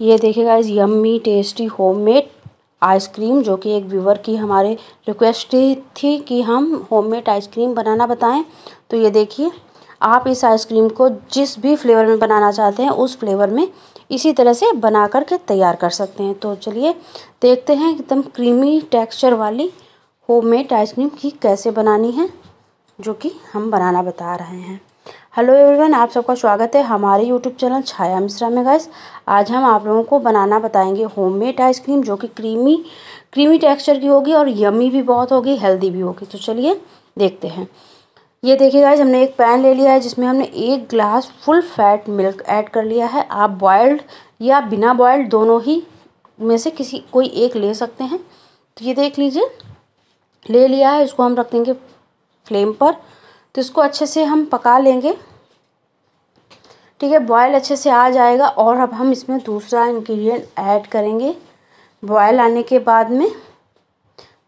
ये देखेगा इस यम्मी टेस्टी होममेड आइसक्रीम जो कि एक व्यूवर की हमारे रिक्वेस्ट थी कि हम होममेड आइसक्रीम बनाना बताएं तो ये देखिए आप इस आइसक्रीम को जिस भी फ्लेवर में बनाना चाहते हैं उस फ्लेवर में इसी तरह से बना कर के तैयार कर सकते हैं तो चलिए देखते हैं एकदम क्रीमी टेक्स्चर वाली होममेड आइसक्रीम की कैसे बनानी है जो कि हम बनाना बता रहे हैं हेलो एवरीवन आप सबका स्वागत है हमारे यूट्यूब चैनल छाया मिश्रा में गाइस आज हम आप लोगों को बनाना बताएंगे होममेड आइसक्रीम जो कि क्रीमी क्रीमी टेक्सचर की होगी और यमी भी बहुत होगी हेल्दी भी होगी तो चलिए देखते हैं ये देखिए गाइज हमने एक पैन ले लिया है जिसमें हमने एक glass full fat milk add कर लिया है आप बॉयल्ड या बिना बॉयल्ड दोनों ही में से किसी कोई एक ले सकते हैं तो ये देख लीजिए ले लिया है इसको हम रख देंगे फ्लेम पर तो इसको अच्छे से हम पका लेंगे ठीक है बॉयल अच्छे से आ जाएगा और अब हम इसमें दूसरा इंग्रेडिएंट ऐड करेंगे बॉयल आने के बाद में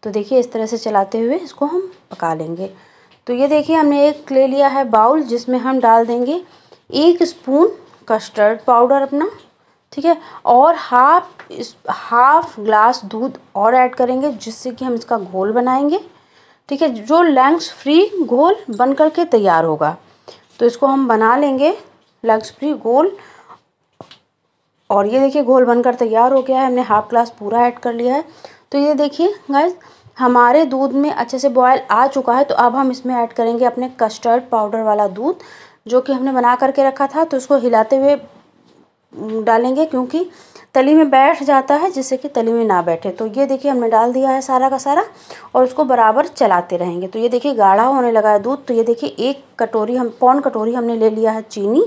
तो देखिए इस तरह से चलाते हुए इसको हम पका लेंगे तो ये देखिए हमने एक ले लिया है बाउल जिसमें हम डाल देंगे एक स्पून कस्टर्ड पाउडर अपना ठीक है और हाफ हाफ ग्लास दूध और ऐड करेंगे जिससे कि हम इसका घोल बनाएंगे ठीक है जो लैंग्स फ्री घोल बन करके तैयार होगा तो इसको हम बना लेंगे लंग्स फ्री घोल और ये देखिए घोल बनकर तैयार हो गया है हमने हाफ ग्लास पूरा ऐड कर लिया है तो ये देखिए गाइस हमारे दूध में अच्छे से बॉयल आ चुका है तो अब हम इसमें ऐड करेंगे अपने कस्टर्ड पाउडर वाला दूध जो कि हमने बना करके रखा था तो उसको हिलाते हुए डालेंगे क्योंकि तली में बैठ जाता है जिससे कि तली में ना बैठे तो ये देखिए हमने डाल दिया है सारा का सारा और उसको बराबर चलाते रहेंगे तो ये देखिए गाढ़ा होने लगा है दूध तो ये देखिए एक कटोरी हम पौन कटोरी हमने ले लिया है चीनी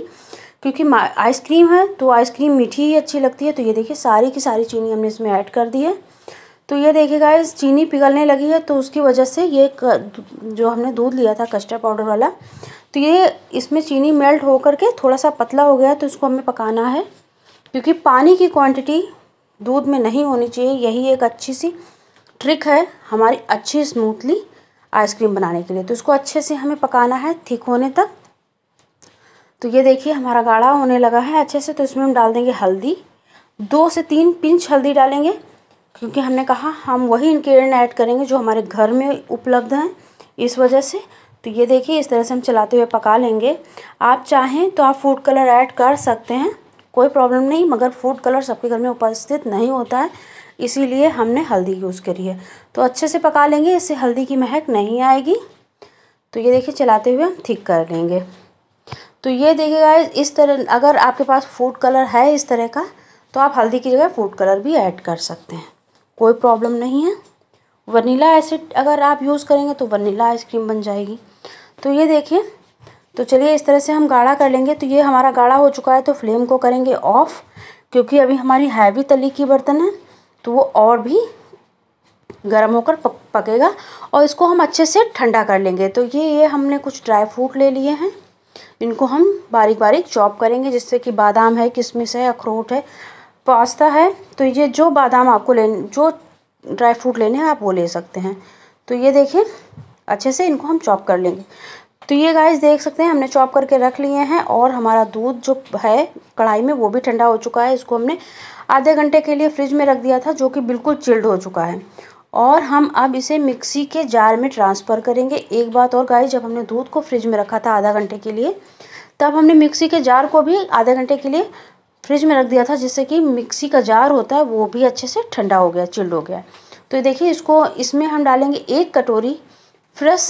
क्योंकि आइसक्रीम है तो आइसक्रीम मीठी ही अच्छी लगती है तो ये देखिए सारी की सारी चीनी हमने इसमें ऐड कर दी है तो ये देखिएगा इस चीनी पिघलने लगी है तो उसकी वजह से ये जो हमने दूध लिया था कस्टर्ड पाउडर वाला तो ये इसमें चीनी मेल्ट होकर के थोड़ा सा पतला हो गया तो इसको हमें पकाना है क्योंकि पानी की क्वांटिटी दूध में नहीं होनी चाहिए यही एक अच्छी सी ट्रिक है हमारी अच्छी स्मूथली आइसक्रीम बनाने के लिए तो इसको अच्छे से हमें पकाना है ठीक होने तक तो ये देखिए हमारा गाढ़ा होने लगा है अच्छे से तो इसमें हम डाल देंगे हल्दी दो से तीन पिंच हल्दी डालेंगे क्योंकि हमने कहा हम वही इन्ग्रीडियंट ऐड करेंगे जो हमारे घर में उपलब्ध हैं इस वजह से तो ये देखिए इस तरह से हम चलाते हुए पका लेंगे आप चाहें तो आप फूड कलर ऐड कर सकते हैं कोई प्रॉब्लम नहीं मगर फूड कलर सबके घर में उपस्थित नहीं होता है इसीलिए हमने हल्दी यूज़ करी है तो अच्छे से पका लेंगे इससे हल्दी की महक नहीं आएगी तो ये देखिए चलाते हुए हम ठीक कर लेंगे तो ये देखिएगा इस तरह अगर आपके पास फूड कलर है इस तरह का तो आप हल्दी की जगह फूड कलर भी ऐड कर सकते हैं कोई प्रॉब्लम नहीं है वनीला एसिड अगर आप यूज़ करेंगे तो वनीला आइसक्रीम बन जाएगी तो ये देखिए तो चलिए इस तरह से हम गाढ़ा कर लेंगे तो ये हमारा गाढ़ा हो चुका है तो फ्लेम को करेंगे ऑफ़ क्योंकि अभी हमारी हैवी तली की बर्तन है तो वो और भी गर्म होकर पक, पकेगा और इसको हम अच्छे से ठंडा कर लेंगे तो ये ये हमने कुछ ड्राई फ्रूट ले लिए हैं इनको हम बारीक बारीक चॉप करेंगे जिससे कि बादाम है किशमिश है अखरोट है पास्ता है तो ये जो बादाम आपको ले जो ड्राई फ्रूट लेने हैं आप वो ले सकते हैं तो ये देखिए अच्छे से इनको हम चॉप कर लेंगे तो ये गाइस देख सकते हैं हमने चॉप करके रख लिए हैं और हमारा दूध जो है कढ़ाई में वो भी ठंडा हो चुका है इसको हमने आधे घंटे के लिए फ्रिज में रख दिया था जो कि बिल्कुल चिल्ड हो चुका है और हम अब इसे मिक्सी के जार में ट्रांसफ़र करेंगे एक बात और गाइस जब हमने दूध को फ्रिज में रखा था आधा घंटे के लिए तब हमने मिक्सी के जार को भी आधे घंटे के लिए फ्रिज में रख दिया था जिससे कि मिक्सी का जार होता है वो भी अच्छे से ठंडा हो गया चिल्ड हो गया तो देखिए इसको इसमें हम डालेंगे एक कटोरी फ्रेश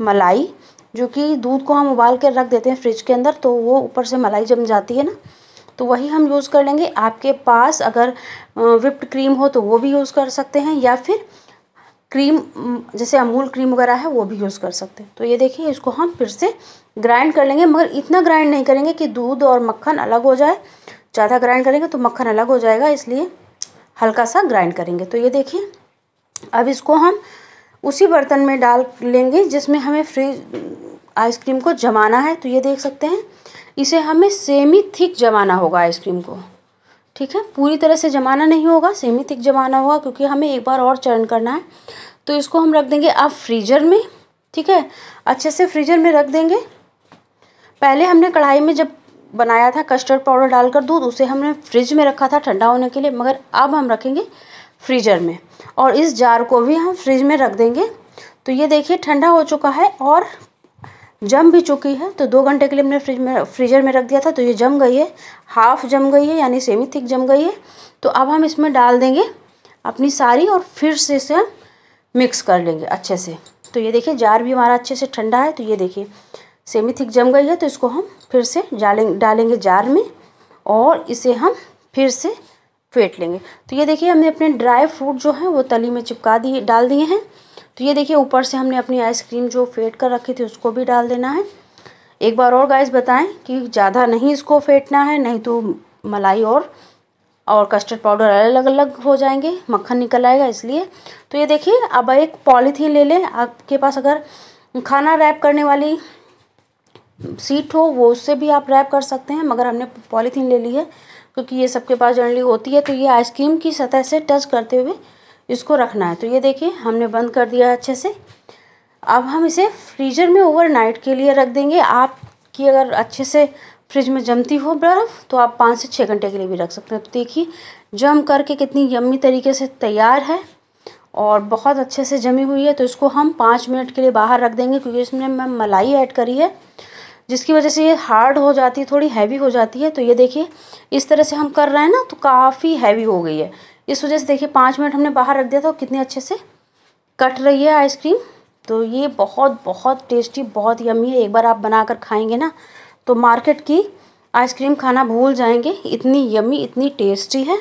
मलाई जो कि दूध को हम उबाल कर रख देते हैं फ्रिज के अंदर तो वो ऊपर से मलाई जम जाती है ना तो वही हम यूज़ कर लेंगे आपके पास अगर विप्ड क्रीम हो तो वो भी यूज़ कर सकते हैं या फिर क्रीम जैसे अमूल क्रीम वगैरह है वो भी यूज़ कर सकते हैं तो ये देखिए इसको हम फिर से ग्राइंड कर लेंगे मगर इतना ग्राइंड नहीं करेंगे कि दूध और मक्खन अलग हो जाए ज़्यादा ग्राइंड करेंगे तो मक्खन अलग हो जाएगा इसलिए हल्का सा ग्राइंड करेंगे तो ये देखिए अब इसको हम उसी बर्तन में डाल लेंगे जिसमें हमें फ्रीज आइसक्रीम को जमाना है तो ये देख सकते हैं इसे हमें सेमी थिक जमाना होगा आइसक्रीम को ठीक है पूरी तरह से जमाना नहीं होगा सेमी थिक जमाना होगा क्योंकि हमें एक बार और चर्न करना है तो इसको हम रख देंगे अब फ्रीजर में ठीक है अच्छे से फ्रीजर में रख देंगे पहले हमने कढ़ाई में जब बनाया था कस्टर्ड पाउडर डालकर दूध उसे हमने फ्रिज में रखा था ठंडा होने के लिए मगर अब हम रखेंगे फ्रीजर में और इस जार को भी हम फ्रिज में रख देंगे तो ये देखिए ठंडा हो चुका है और जम भी चुकी है तो दो घंटे के लिए हमने फ्रिज में फ्रीजर में रख दिया था तो ये जम गई है हाफ जम गई है यानी सेमी थिक जम गई है तो अब हम इसमें डाल देंगे अपनी सारी और फिर से इसे हम मिक्स कर लेंगे अच्छे से तो ये देखिए जार भी हमारा अच्छे से ठंडा है तो ये देखिए सेमी थिक जम गई है तो इसको हम फिर से डालेंगे डालेंगे जार में और इसे हम फिर से फेंट लेंगे तो ये देखिए हमने अपने ड्राई फ्रूट जो हैं वो तली में चिपका दिए डाल दिए हैं तो ये देखिए ऊपर से हमने अपनी आइसक्रीम जो फेंट कर रखी थी उसको भी डाल देना है एक बार और गाइस बताएं कि ज़्यादा नहीं इसको फेंटना है नहीं तो मलाई और और कस्टर्ड पाउडर अलग अलग हो जाएंगे मक्खन निकल आएगा इसलिए तो ये देखिए अब एक पॉलीथीन ले लें आपके पास अगर खाना रैप करने वाली सीट हो वो उससे भी आप रैप कर सकते हैं मगर हमने पॉलीथीन ले ली है क्योंकि ये सबके पास जनरली होती है तो ये आइसक्रीम की सतह से टच करते हुए इसको रखना है तो ये देखिए हमने बंद कर दिया है अच्छे से अब हम इसे फ्रीजर में ओवरनाइट के लिए रख देंगे आपकी अगर अच्छे से फ्रिज में जमती हो बर्फ़ तो आप पाँच से छः घंटे के लिए भी रख सकते हैं तो देखिए जम करके कितनी यम्मी तरीके से तैयार है और बहुत अच्छे से जमी हुई है तो इसको हम पाँच मिनट के लिए बाहर रख देंगे क्योंकि इसमें मैं मलाई ऐड करी है जिसकी वजह से ये हार्ड हो जाती है थोड़ी हैवी हो जाती है तो ये देखिए इस तरह से हम कर रहे हैं ना तो काफ़ी हैवी हो गई है इस वजह से देखिए पाँच मिनट हमने बाहर रख दिया था कितने अच्छे से कट रही है आइसक्रीम तो ये बहुत बहुत टेस्टी बहुत यमी है एक बार आप बना कर खाएँगे ना तो मार्केट की आइसक्रीम खाना भूल जाएंगे इतनी यमी इतनी टेस्टी है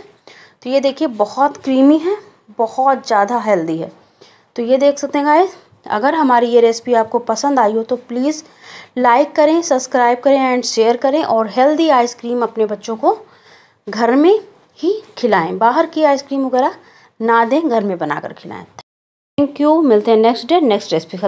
तो ये देखिए बहुत क्रीमी है बहुत ज़्यादा हेल्दी है तो ये देख सकते हैं गाइस अगर हमारी ये रेसिपी आपको पसंद आई हो तो प्लीज़ लाइक करें सब्सक्राइब करें एंड शेयर करें और हेल्दी आइसक्रीम अपने बच्चों को घर में ही खिलाएं बाहर की आइसक्रीम वगैरह ना दें घर में बनाकर खिलाएं थैंक यू मिलते हैं नेक्स्ट डे नेक्स्ट रेसिपी